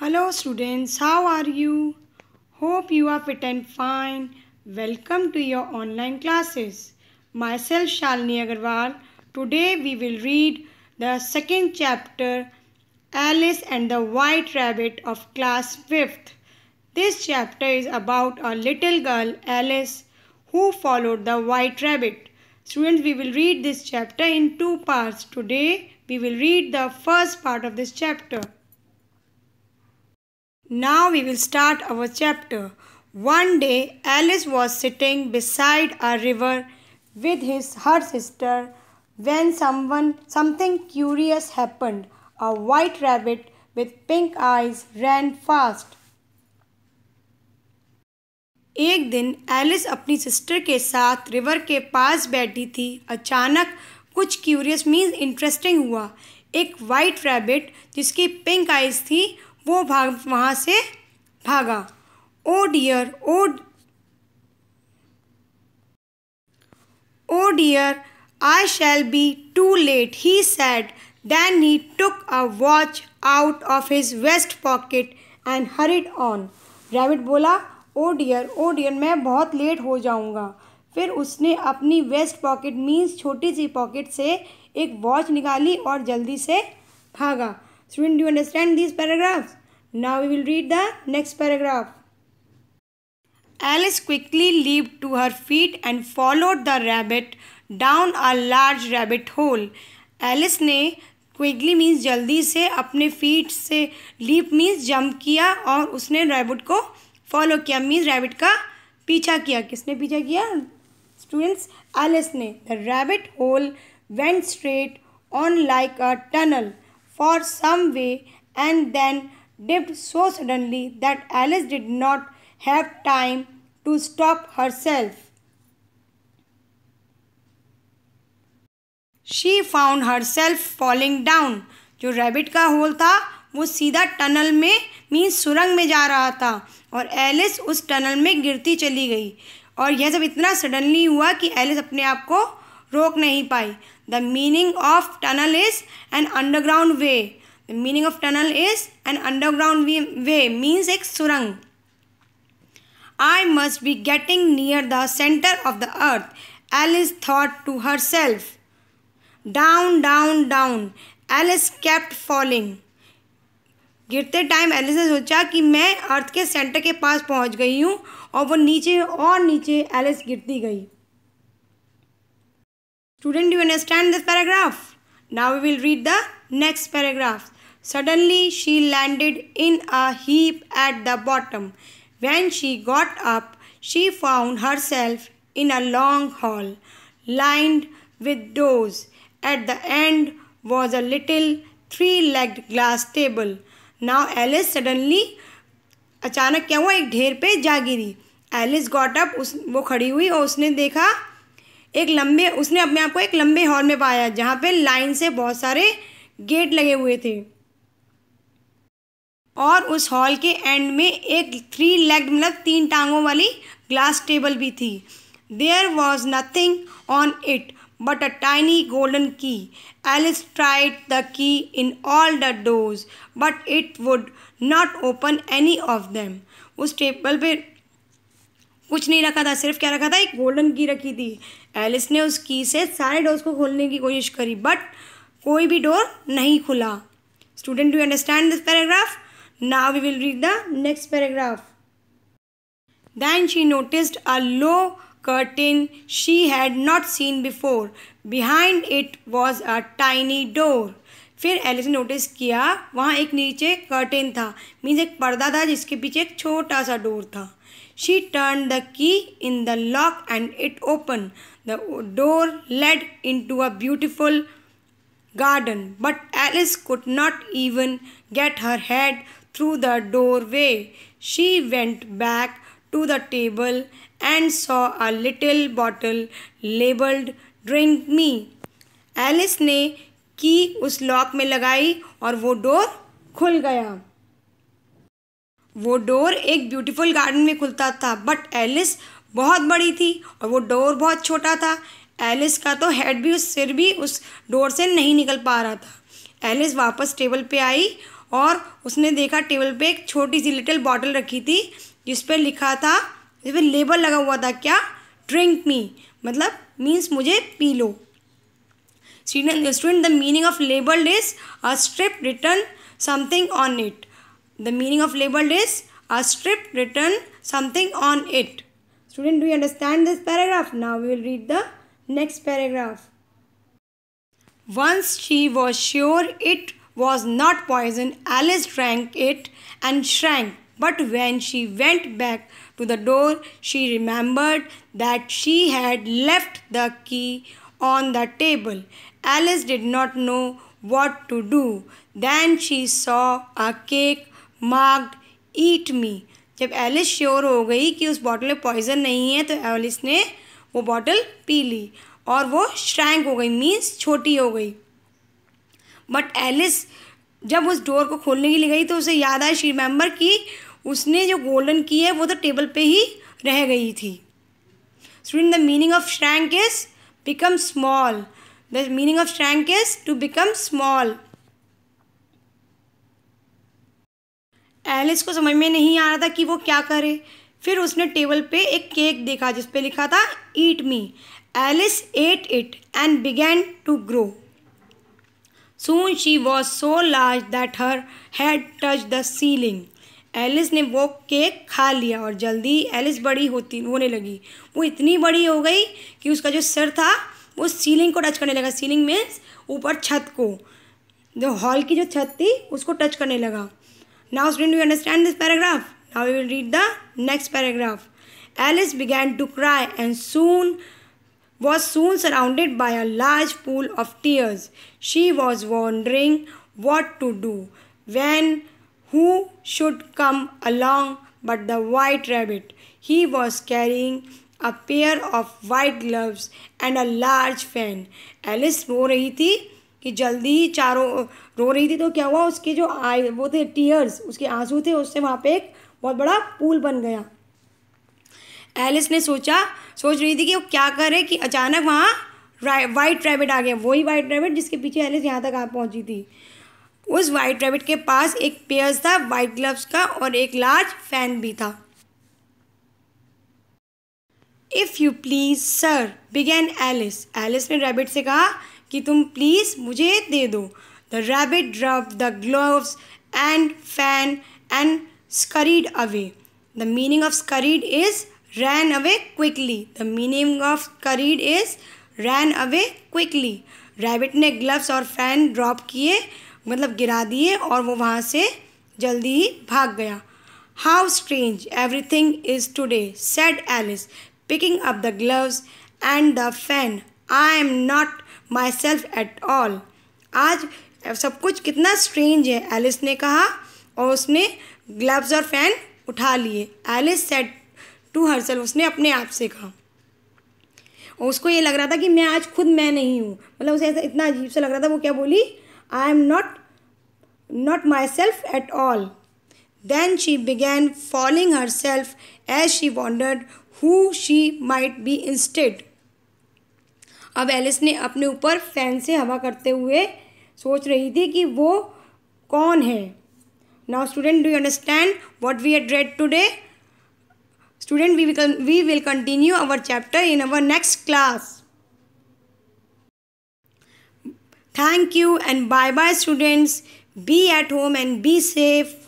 Hello students, how are you? Hope you are fit and fine. Welcome to your online classes. Myself Shalini Agarwal. Today we will read the second chapter Alice and the White Rabbit of class 5th. This chapter is about a little girl Alice who followed the white rabbit. Students, we will read this chapter in two parts. Today we will read the first part of this chapter. Now we will start our chapter. One day Alice was sitting beside a river with his her sister when someone something curious happened. A white rabbit with pink eyes ran fast. एक दिन Alice अपनी sister के साथ river के पास बैठी थी अचानक कुछ क्यूरियस मीन्स इंटरेस्टिंग हुआ एक वाइट रैबिट जिसकी पिंक आइज थी वो भाग वहाँ से भागा oh dear oh oh dear I shall be too late he said then he took a watch out of his vest pocket and hurried on rabbit बोला ओ डियर ओ dear मैं बहुत late हो जाऊंगा फिर उसने अपनी वेस्ट पॉकेट मीन्स छोटी सी pocket से एक वॉच निकाली और जल्दी से भागा student do understand this paragraphs Now we will read the next paragraph. Alice quickly leaped to her feet and followed the rabbit down a large rabbit hole. Alice ne quickly means jaldi se apne feet se leap means jump kiya aur usne rabbit ko follow kiya means rabbit ka पीछा kiya kisne पीछा kiya students alice ne the rabbit hole went straight on like a tunnel for some way and then dipped so suddenly that Alice did not have time to stop herself. She found herself falling down जो rabbit का hole था वो सीधा tunnel में means सुरंग में जा रहा था और एलिस उस टनल में गिरती चली गई और यह सब इतना सडनली हुआ कि एलिस अपने आप को रोक नहीं पाई the meaning of tunnel is an underground way The meaning of tunnel is an underground way means एक सुरंग I must be getting near the center of the earth. Alice thought to herself. Down, down, down. Alice kept falling. गिरते time Alice ने सोचा कि मैं अर्थ के centre के पास पहुंच गई हूं और वो नीचे और नीचे एलिस गिरती गई student you understand this paragraph now we will read the next paragraph Suddenly she landed in a heap at the bottom. When she got up, she found herself in a long hall lined with doors. At the end was a little three-legged glass table. Now Alice suddenly अचानक क्या हुआ एक ढेर पे जा गिरी Alice got up उस वो खड़ी हुई और उसने देखा एक लंबे उसने अपने आप को एक लंबे हॉल में पाया जहाँ पे लाइन से बहुत सारे गेट लगे हुए थे और उस हॉल के एंड में एक थ्री लेग्ड मतलब तीन टांगों वाली ग्लास टेबल भी थी there was nothing on it but a tiny golden key Alice tried the key in all the doors but it would not open any of them उस table पे कुछ नहीं रखा था सिर्फ क्या रखा था एक गोल्डन की रखी थी एलिस ने उस की से सारे डोर्स को खोलने की कोशिश करी बट कोई भी डोर नहीं खुला student you understand this paragraph Now we will read the next paragraph. Then she noticed a low curtain she had not seen before. Behind it was a tiny door. फिर Alice ने notice किया वहाँ एक नीचे curtain था means एक पर्दा था जिसके पीछे एक छोटा सा डोर था she turn the key in the lock and it open the door led into a beautiful garden, but Alice could not even get her head through the doorway. She went back to the table and saw a little bottle labeled drink me Alice ने की उस lock में लगाई और वो door खुल गया वो डोर एक ब्यूटीफुल गार्डन में खुलता था बट एलिस बहुत बड़ी थी और वो डोर बहुत छोटा था एलिस का तो हेड भी उस सिर भी उस डोर से नहीं निकल पा रहा था एलिस वापस टेबल पे आई और उसने देखा टेबल पे एक छोटी सी लिटिल बॉटल रखी थी जिस पर लिखा था जिस पर लेबल लगा हुआ था क्या ड्रिंक मी मतलब मीन्स मुझे पी लो student student the meaning of label is a strip written something on it the meaning of label is a strip written something on it student do understand this paragraph now we will read the next paragraph once she was sure it was not poison Alice drank it and shrank. But when she went back to the door, she remembered that she had left the key on the table. Alice did not know what to do. Then she saw a cake marked Eat Me. जब Alice sure हो गई कि उस bottle में poison नहीं है तो Alice ने वो बॉटल पी ली और वो श्रैंक हो गई मीन्स छोटी हो गई बट एलिस जब उस डोर को खोलने के लिए गई तो उसे याद आया शी रिमेम्बर कि उसने जो गोल्डन की है वो तो टेबल पे ही रह गई थी student the meaning of shrank is become small the meaning of shrank is to become small Alice को समझ में नहीं आ रहा था कि वो क्या करे फिर उसने टेबल पे एक केक देखा जिस पे लिखा था eat me Alice ate it and began to grow soon she was so large that her head touch the ceiling Alice ने वो केक खा लिया और जल्दी एलिस बड़ी होती होने लगी वो इतनी बड़ी हो गई कि उसका जो सर था वो सीलिंग को टच करने लगा सीलिंग मीन्स ऊपर छत को जो हॉल की जो छत थी उसको टच करने लगा now student you understand this paragraph now you will read the next paragraph Alice began to cry and soon was soon surrounded by a large pool of tears. She was wondering what to do, when, who should come along but the white rabbit. He was carrying a pair of white gloves and a large fan. Alice ro rahi thi ki jaldi hi charo ro rahi thi to kya hua uske jo eye wo the tears uske aansu the usse wahan pe ek bahut bada pool ban gaya alice ne socha सोच रही थी कि वो क्या करे कि अचानक वहाँ वाइट रैबिट आ गया वही वाइट रैबिट जिसके पीछे एलिस यहाँ तक आ पहुँची थी उस वाइट रैबिट के पास एक पेयर्स था वाइट ग्लव्स का और एक लार्ज फैन भी था if you please sir began Alice Alice ने रैबिट से कहा कि तुम प्लीज़ मुझे दे दो the rabbit drop the gloves and fan and scurried away the meaning of scurried is ran away quickly. The meaning of hurried is ran away quickly. Rabbit ने gloves और फैन ड्रॉप किए मतलब गिरा दिए और वो वहाँ से जल्दी ही भाग गया how strange everything is today said Alice picking up the gloves and the fan I am not myself at all आज सब कुछ कितना स्ट्रेंज है एलिस ने कहा और उसने ग्लव्स और फैन उठा लिए एलिस सेट टू हर्सल उसने अपने आप से कहा और उसको ये लग रहा था कि मैं आज खुद मैं नहीं हूँ मतलब उसे ऐसा इतना अजीब सा लग रहा था वो क्या बोली I am not not myself at all then she began following herself as she wondered who she might be instead अब एलिस ने अपने ऊपर फैन से हवा करते हुए सोच रही थी कि वो कौन है now student do understand what we had read today Student, we will, we will continue our chapter in our next class. Thank you and bye-bye students. Be at home and be safe.